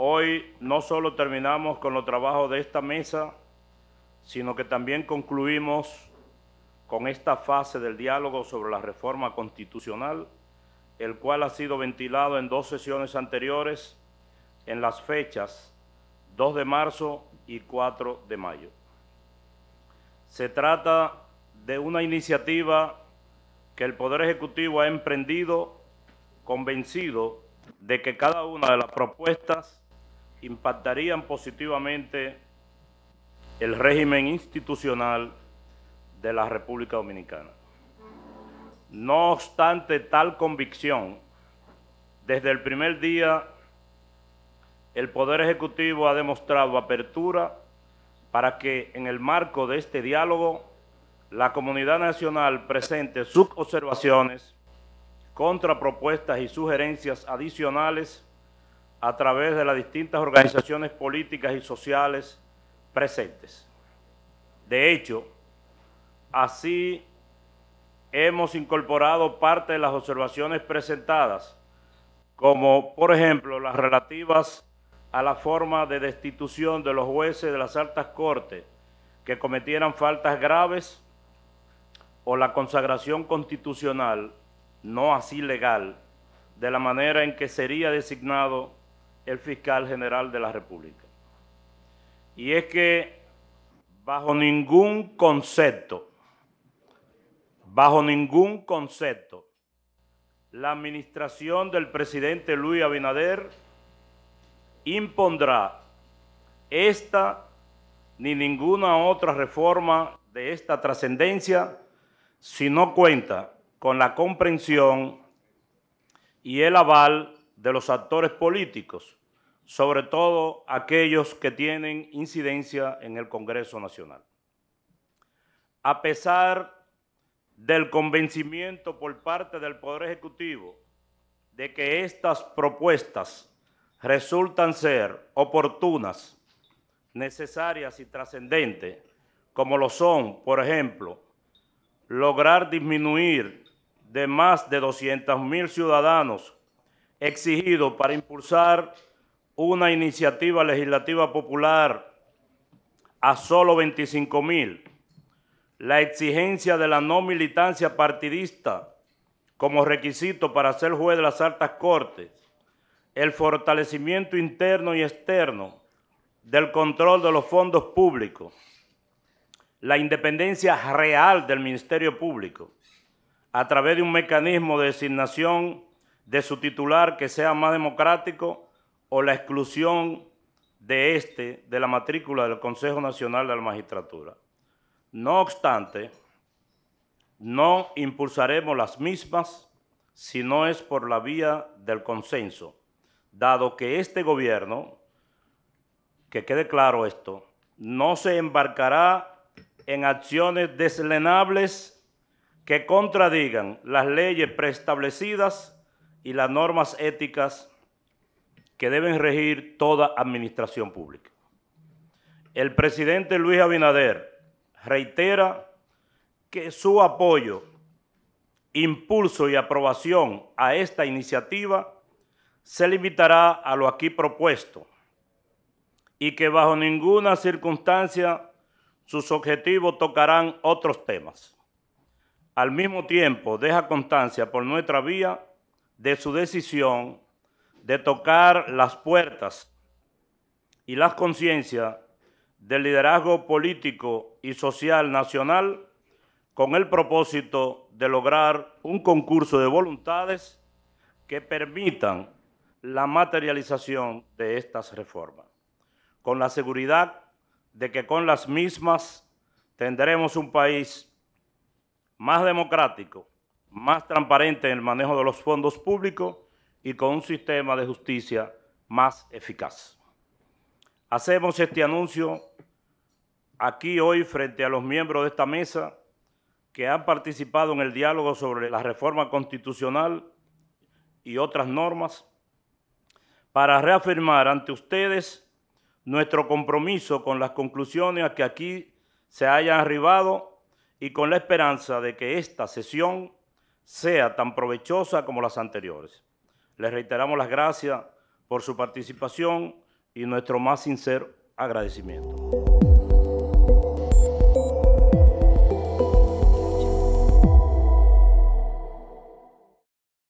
Hoy no solo terminamos con los trabajos de esta mesa, sino que también concluimos con esta fase del diálogo sobre la reforma constitucional, el cual ha sido ventilado en dos sesiones anteriores en las fechas 2 de marzo y 4 de mayo. Se trata de una iniciativa que el Poder Ejecutivo ha emprendido convencido de que cada una de las propuestas impactarían positivamente el régimen institucional de la República Dominicana. No obstante tal convicción, desde el primer día el Poder Ejecutivo ha demostrado apertura para que en el marco de este diálogo la comunidad nacional presente sus observaciones, contrapropuestas y sugerencias adicionales a través de las distintas organizaciones políticas y sociales presentes. De hecho, así hemos incorporado parte de las observaciones presentadas, como por ejemplo las relativas a la forma de destitución de los jueces de las altas cortes que cometieran faltas graves o la consagración constitucional, no así legal, de la manera en que sería designado el fiscal general de la República. Y es que bajo ningún concepto, bajo ningún concepto, la administración del presidente Luis Abinader impondrá esta ni ninguna otra reforma de esta trascendencia si no cuenta con la comprensión y el aval de los actores políticos, sobre todo aquellos que tienen incidencia en el Congreso Nacional. A pesar del convencimiento por parte del Poder Ejecutivo de que estas propuestas resultan ser oportunas, necesarias y trascendentes, como lo son, por ejemplo, lograr disminuir de más de 200.000 ciudadanos exigido para impulsar una iniciativa legislativa popular a solo 25 mil, la exigencia de la no militancia partidista como requisito para ser juez de las altas cortes, el fortalecimiento interno y externo del control de los fondos públicos, la independencia real del Ministerio Público a través de un mecanismo de designación de su titular que sea más democrático o la exclusión de este de la matrícula del Consejo Nacional de la Magistratura. No obstante, no impulsaremos las mismas si no es por la vía del consenso, dado que este gobierno, que quede claro esto, no se embarcará en acciones deslenables que contradigan las leyes preestablecidas y las normas éticas que deben regir toda administración pública. El presidente Luis Abinader reitera que su apoyo, impulso y aprobación a esta iniciativa se limitará a lo aquí propuesto y que bajo ninguna circunstancia sus objetivos tocarán otros temas. Al mismo tiempo, deja constancia por nuestra vía de su decisión de tocar las puertas y las conciencias del liderazgo político y social nacional con el propósito de lograr un concurso de voluntades que permitan la materialización de estas reformas, con la seguridad de que con las mismas tendremos un país más democrático, más transparente en el manejo de los fondos públicos y con un sistema de justicia más eficaz. Hacemos este anuncio aquí hoy frente a los miembros de esta mesa que han participado en el diálogo sobre la reforma constitucional y otras normas para reafirmar ante ustedes nuestro compromiso con las conclusiones a que aquí se hayan arribado y con la esperanza de que esta sesión sea tan provechosa como las anteriores. Les reiteramos las gracias por su participación y nuestro más sincero agradecimiento.